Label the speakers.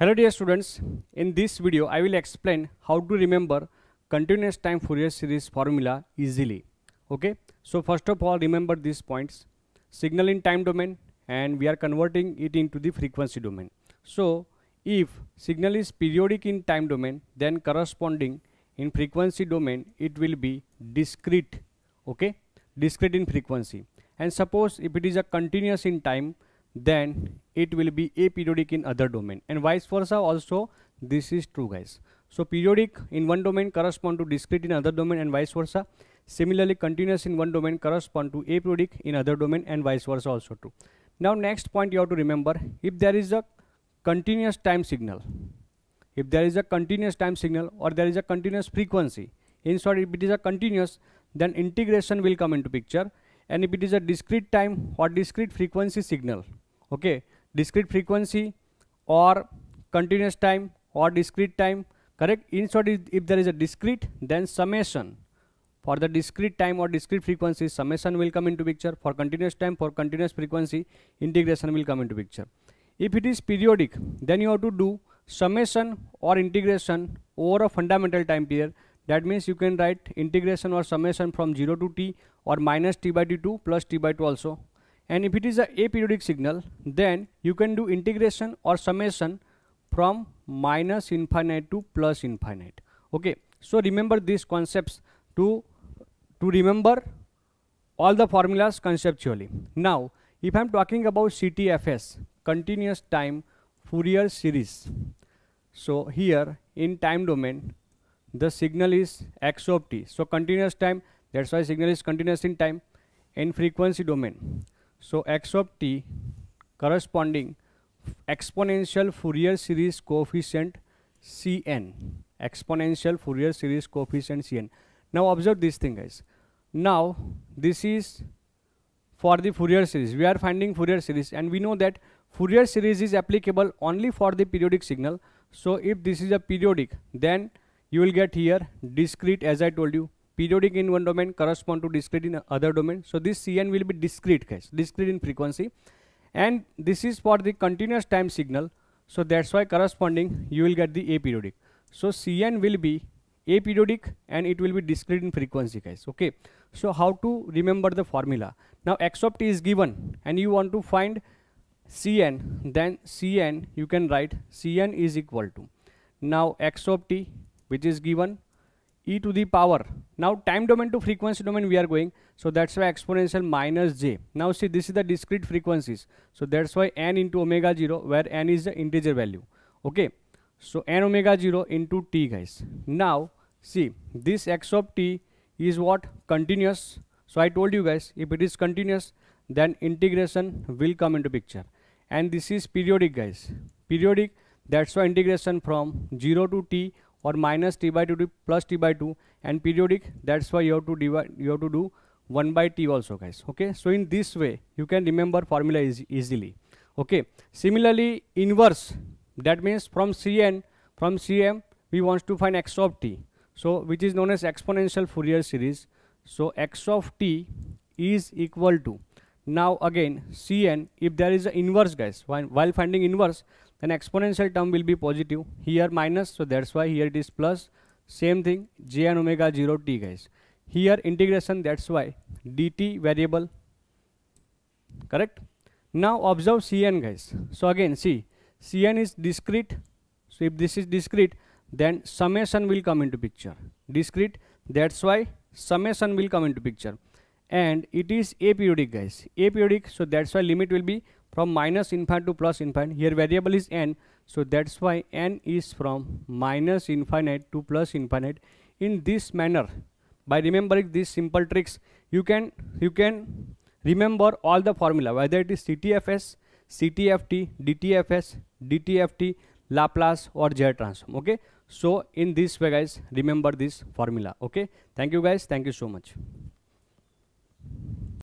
Speaker 1: Hello dear students, in this video I will explain how to remember continuous time Fourier series formula easily. Okay, so first of all remember these points, signal in time domain and we are converting it into the frequency domain. So if signal is periodic in time domain then corresponding in frequency domain it will be discrete, okay, discrete in frequency and suppose if it is a continuous in time then it will be aperiodic in other domain and vice versa also this is true guys so periodic in one domain correspond to discrete in other domain and vice versa similarly continuous in one domain correspond to aperiodic in other domain and vice versa also true now next point you have to remember if there is a continuous time signal if there is a continuous time signal or there is a continuous frequency in short if it is a continuous then integration will come into picture and if it is a discrete time or discrete frequency signal okay discrete frequency और continuous time और discrete time correct in short if there is a discrete then summation for the discrete time और discrete frequency summation will come into picture for continuous time for continuous frequency integration will come into picture if it is periodic then you have to do summation और integration over a fundamental time period that means you can right integration और summation from zero to T और minus T by T two plus T by two also and if it is a aperiodic signal then you can do integration or summation from minus infinite to plus infinite okay so remember these concepts to to remember all the formulas conceptually now if i'm talking about ctfs continuous time fourier series so here in time domain the signal is x of t so continuous time that's why signal is continuous in time in frequency domain so x of t corresponding exponential Fourier series coefficient Cn exponential Fourier series coefficient Cn. Now observe this thing guys. Now this is for the Fourier series. We are finding Fourier series and we know that Fourier series is applicable only for the periodic signal. So if this is a periodic then you will get here discrete as I told you periodic in one domain correspond to discrete in other domain. So, this Cn will be discrete case, discrete in frequency and this is for the continuous time signal. So, that is why corresponding you will get the aperiodic. So, Cn will be aperiodic and it will be discrete in frequency guys okay so how to remember the formula now x of t is given and you want to find cn then cn you can write cn is equal to now x of t which is given e to the power now time domain to frequency domain we are going so that's why exponential minus j now see this is the discrete frequencies so that's why n into omega 0 where n is the integer value okay so n omega 0 into t guys now see this x of t is what continuous so i told you guys if it is continuous then integration will come into picture and this is periodic guys periodic that's why integration from 0 to t or minus t by 2 to plus t by 2 and periodic that's why you have to divide you have to do 1 by t also guys okay so in this way you can remember formula is easily okay similarly inverse that means from cn from cm we want to find x of t so which is known as exponential Fourier series so x of t is equal to now again cn if there is an inverse guys while finding inverse then exponential term will be positive here minus so that's why here it is plus same thing j and omega 0 t guys here integration that's why dt variable correct now observe cn guys so again see cn is discrete so if this is discrete then summation will come into picture discrete that's why summation will come into picture and it is aperiodic guys aperiodic so that's why limit will be from minus infinite to plus infinite here variable is n so that's why n is from minus infinite to plus infinite in this manner by remembering these simple tricks you can you can remember all the formula whether it is ctfs ctft dtfs dtft laplace or j transform okay so in this way guys remember this formula okay thank you guys thank you so much